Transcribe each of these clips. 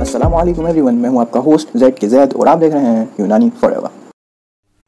Aslam everyone मैं हूं आपका होस्ट जैद के जैद और आप देख रहे हैं यूनानी एवर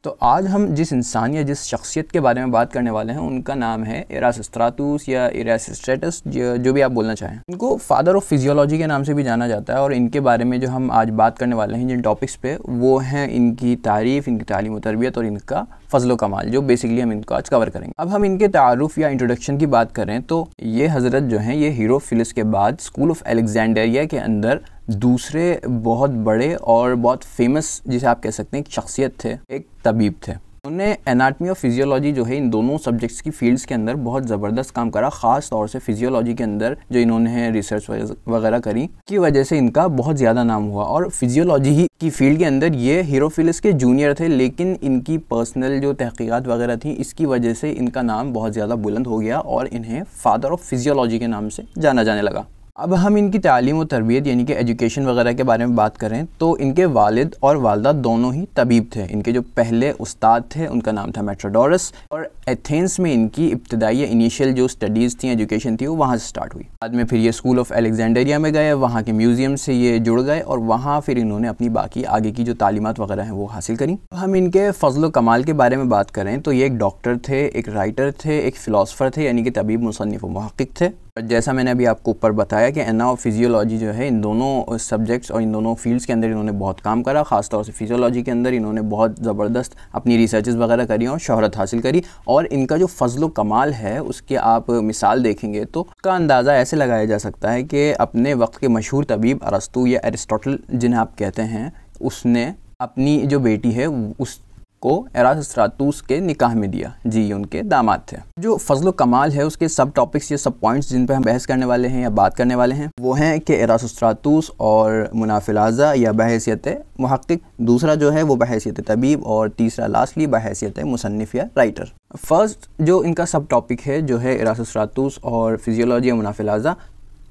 तो आज हम जिस इंसान या जिस शख्सियत के बारे में बात करने वाले हैं उनका नाम है एरासस्त्रातूस या एरासस्ट्रेटस जो भी आप बोलना चाहें इनको फादर ऑफ फिजियोलॉजी के नाम से भी जाना जाता है और इनके बारे में जो हम आज बात करने वाले हैं जिन टॉपिक्स पे वो हैं इनकी तारीफ़ इनकी तालीम तरबियत और इनका फजलो कमाल जो बेसिकली हम इनको आज कवर करेंगे अब हम इनके तारुफ या इंट्रोडक्शन की बात करें तो ये हज़रत जो हैं ये हीरो फिलिस के बाद स्कूल ऑफ एलेक्ज़ेंडेरिया के अंदर दूसरे बहुत बड़े और बहुत फेमस जिसे आप कह सकते हैं एक शख्सियत थे एक तबीब थे उन्होंने एनाटमी और फिजियोलॉजी जो है इन दोनों सब्जेक्ट्स की फील्ड्स के अंदर बहुत ज़बरदस्त काम करा ख़ास तौर से फिजियोलॉजी के अंदर जो इन्होंने रिसर्च वगैरह करी की वजह से इनका बहुत ज़्यादा नाम हुआ और फिजियोलॉजी ही की फील्ड के अंदर ये हीरोफिलिस के जूनियर थे लेकिन इनकी पर्सनल जो तहकीक़ात वगैरह थी इसकी वजह से इनका नाम बहुत ज़्यादा बुलंद हो गया और इन्हें फादर ऑफ फिजियोलॉजी के नाम से जाना जाने लगा अब हम इनकी तालीम और तरबियत यानी कि एजुकेशन वगैरह के बारे में बात करें तो इनके वालिद और वालदा दोनों ही तबीब थे इनके जो पहले उस्ताद थे उनका नाम था मेट्रोडोरस और एथेंस में इनकी इब्तदाई इनिशियल जो स्टडीज़ थी एजुकेशन थी वो वहाँ से स्टार्ट हुई बाद में फिर ये स्कूल ऑफ एलेक्ज़ेंडेरिया में गए वहाँ के म्यूज़ियम से ये जुड़ गए और वहाँ फिर इन्होंने अपनी बाकी आगे की जो तालीमत वगैरह हैं वो हासिल करी हम इनके फ़जल कमाल के बारे में बात करें तो ये एक डॉक्टर थे एक राइटर थे एक फ़िलासफ़र थे यानी कि तबीब मुसनफ़ महक़ थे जैसा मैंने अभी आपको ऊपर बताया कि एना और फिजियोलॉजी जो है इन दोनों सब्जेक्ट्स और इन दोनों फील्ड्स के अंदर इन्होंने बहुत काम करा ख़ासतौर से फिजियोलॉजी के अंदर इन्होंने बहुत ज़बरदस्त अपनी रिसर्चेस वगैरह करी और शहरत हासिल करी और इनका जो फजल कमाल है उसकी आप मिसाल देखेंगे तो का अंदाज़ा ऐसे लगाया जा सकता है कि अपने वक्त के मशहूर तबीब अरस्तू या एरिस्टोटल जिन्हें आप कहते हैं उसने अपनी जो बेटी है उस को एरास के निकाह में दिया जी उनके दामाद थे जो फजल कमाल है उसके सब टॉपिक्स या सब पॉइंट्स जिन पर हम बहस करने वाले हैं या बात करने वाले हैं वो हैं कि एरास्तरातूस और मुनाफिलाजा या बहसीत महक्क दूसरा जो है वो बहसीत तबीब और तीसरा लास्टली बहसीत मुसनफ़ या राइटर फर्स्ट जो इनका सब टॉपिक है जो है एरासरातूस और फिजियोलॉजी या मुनाफिलाजा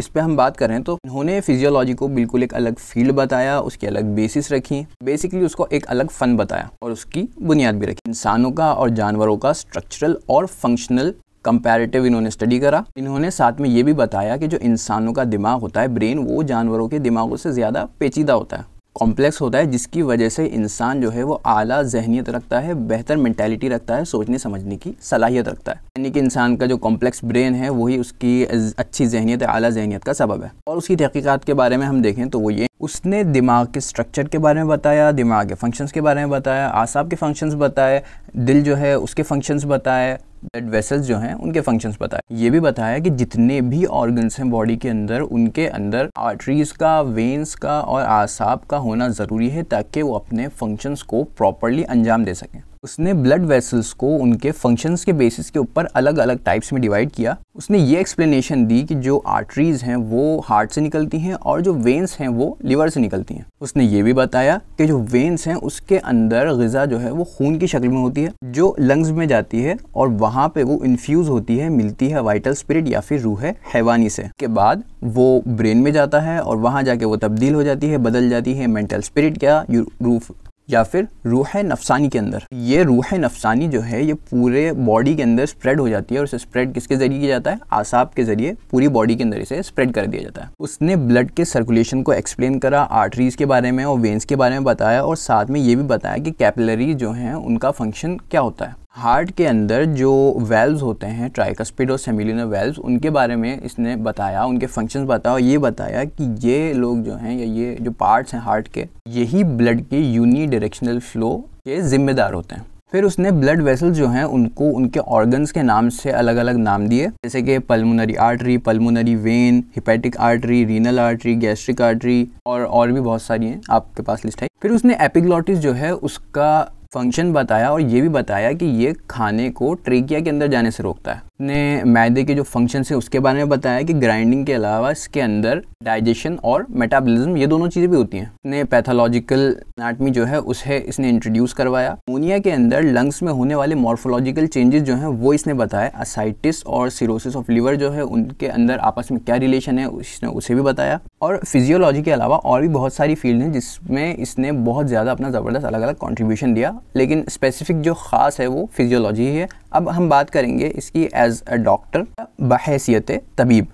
इस पर हम बात करें तो इन्होंने फिजियोलॉजी को बिल्कुल एक अलग फील्ड बताया उसकी अलग बेसिस रखी बेसिकली उसको एक अलग फ़न बताया और उसकी बुनियाद भी रखी इंसानों का और जानवरों का स्ट्रक्चरल और फंक्शनल कंपैरेटिव इन्होंने स्टडी करा इन्होंने साथ में ये भी बताया कि जो इंसानों का दिमाग होता है ब्रेन वो जानवरों के दिमागों से ज़्यादा पेचीदा होता है कॉम्प्लेक्स होता है जिसकी वजह से इंसान जो है वो आला जहनीत रखता है बेहतर मैंटेलिटी रखता है सोचने समझने की सलाहियत रखता है यानी कि इंसान का जो कॉम्प्लेक्स ब्रेन है वही उसकी अच्छी जहनीत आला जहनीत का सबब है और उसकी तहकीकत के बारे में हम देखें तो वो ये उसने दिमाग के स्ट्रक्चर के बारे में बताया दिमाग के फंक्शंस के बारे में बताया आसाब के फंक्शंस बताए दिल जो है उसके फंक्शंस बताए ब्लड वेसल्स जो हैं उनके फंक्शंस बताए ये भी बताया कि जितने भी ऑर्गन्स हैं बॉडी के अंदर उनके अंदर आर्टरीज का वेंस का और आसाब का होना ज़रूरी है ताकि वो अपने फंक्शंस को प्रॉपरली अंजाम दे सकें उसने ब्लड वेसल्स को उनके फंक्शंस के बेसिस के ऊपर अलग अलग टाइप्स में डिवाइड किया उसने ये एक्सप्लेनेशन दी कि जो आर्टरीज हैं वो हार्ट से निकलती हैं और जो वेंस हैं वो लीवर से निकलती हैं उसने ये भी बताया कि जो वेंस हैं उसके अंदर गज़ा जो है वो खून की शक्ल में होती है जो लंग्स में जाती है और वहाँ पर वो इन्फ्यूज़ होती है मिलती है वाइटल स्पिरिट या फिर रूह है हैवानी से के बाद वो ब्रेन में जाता है और वहाँ जाके वो तब्दील हो जाती है बदल जाती है मेंटल स्पिरिट क्या रूफ या फिर रूह नफसानी के अंदर ये रूह नफसानी जो है ये पूरे बॉडी के अंदर स्प्रेड हो जाती है और इसे स्प्रेड किसके ज़रिए किया जाता है आसाब के ज़रिए पूरी बॉडी के अंदर इसे स्प्रेड कर दिया जाता है उसने ब्लड के सर्कुलेशन को एक्सप्लेन करा आर्टरीज़ के बारे में और वेंस के बारे में बताया और साथ में ये भी बताया कि कैपलरी जो हैं उनका फंक्शन क्या होता है हार्ट के अंदर जो वेल्व्स होते हैं ट्राइकस्पिड और सेमिलिनर वेल्व्स उनके बारे में इसने बताया उनके फंक्शंस बताया और ये बताया कि ये लोग जो हैं या ये जो पार्ट्स हैं हार्ट के यही ब्लड के यूनी डायरेक्शनल फ्लो के जिम्मेदार होते हैं फिर उसने ब्लड वेसल्स जो हैं उनको उनके ऑर्गन्स के नाम से अलग अलग नाम दिए जैसे कि pulmonary artery pulmonary vein hepatic artery renal artery gastric artery और और भी बहुत सारी हैं आपके पास लिस्ट है फिर उसने एपिग्लॉटिस जो है उसका फंक्शन बताया और ये भी बताया कि ये खाने को ट्रेकिया के अंदर जाने से रोकता है ने मैदे के जो फंक्शन है उसके बारे में बताया कि ग्राइंडिंग के अलावा इसके अंदर डाइजेशन और मेटाबॉलिज्म ये दोनों चीज़ें भी होती हैं ने पैथोलॉजिकल एनाटमी जो है उसे इसने इंट्रोड्यूस करवाया मोनिया के अंदर लंग्स में होने वाले मॉर्फोलॉजिकल चेंजेस जो हैं वो इसने बताया असाइटिस और सीरोसिस ऑफ लिवर जो है उनके अंदर आपस में क्या रिलेशन है इसने उसे भी बताया और फिजियोलॉजी के अलावा और भी बहुत सारी फील्ड हैं जिसमें इसने बहुत ज़्यादा अपना ज़बरदस्त अलग अलग कॉन्ट्रीब्यूशन दिया लेकिन स्पेसिफिक जो ख़ास है वो फिजियोलॉजी है अब हम बात करेंगे इसकी एज अ डॉक्टर बहसीत तबीब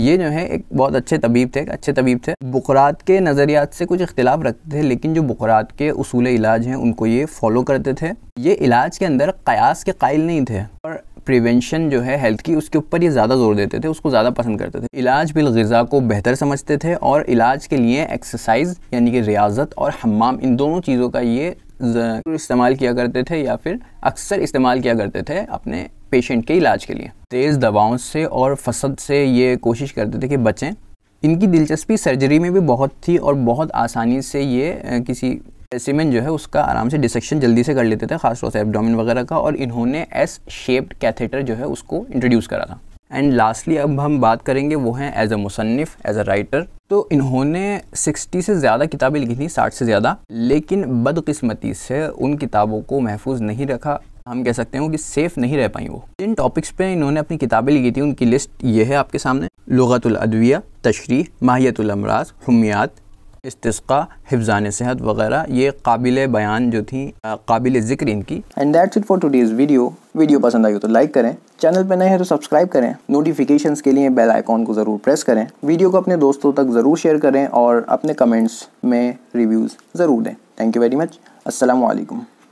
ये जो है एक बहुत अच्छे तबीब थे अच्छे तबीब थे बुखरात के नज़रियात से कुछ इख्तलाफ रखते थे लेकिन जो बुखरात के असूल इलाज हैं उनको ये फॉलो करते थे ये इलाज के अंदर कयास के कायल नहीं थे और प्रिवेंशन जो है हेल्थ की उसके ऊपर ये ज़्यादा जोर देते थे उसको ज़्यादा पसंद करते थे इलाज बिल गज़ा को बेहतर समझते थे और इलाज के लिए एक्सरसाइज यानी कि रियाजत और हमाम इन दोनों चीज़ों का ये इस्तेमाल किया करते थे या फिर अक्सर इस्तेमाल किया करते थे अपने पेशेंट के इलाज के लिए तेज़ दवाओं से और फसद से ये कोशिश करते थे कि बचें इनकी दिलचस्पी सर्जरी में भी बहुत थी और बहुत आसानी से ये किसी स्पेसिमेन जो है उसका आराम से डिसेक्शन जल्दी से कर लेते थे खासतौर से एबडोमिन वगैरह का और इन्होंने एस शेप्ड कैथेटर जो है उसको इंट्रोड्यूस करा था एंड लास्टली अब हम बात करेंगे वो हैं एज अ मुसनफ़ एज अ राइटर तो इन्होंने 60 से ज़्यादा किताबें लिखी थी 60 से ज़्यादा लेकिन बदकिस्मती से उन किताबों को महफूज नहीं रखा हम कह सकते हैं कि सेफ़ नहीं रह पाई वो जिन टॉपिक्स पे इन्होंने अपनी किताबें लिखी थी उनकी लिस्ट ये है आपके सामने लगातुलअदविया तशरी माहियतमराज हमियात इसका हिफान सेहत वगैरह ये काबिल बयान जो थी काबिल ज़िक्र इनकी and that's it for today's video video पसंद आई हो तो लाइक करें चैनल पर नए हैं तो सब्सक्राइब करें नोटिफिकेशन के लिए बेल आइकॉन को ज़रूर प्रेस करें वीडियो को अपने दोस्तों तक ज़रूर शेयर करें और अपने कमेंट्स में रिव्यूज़ ज़रूर दें थैंक यू वेरी मच असलकम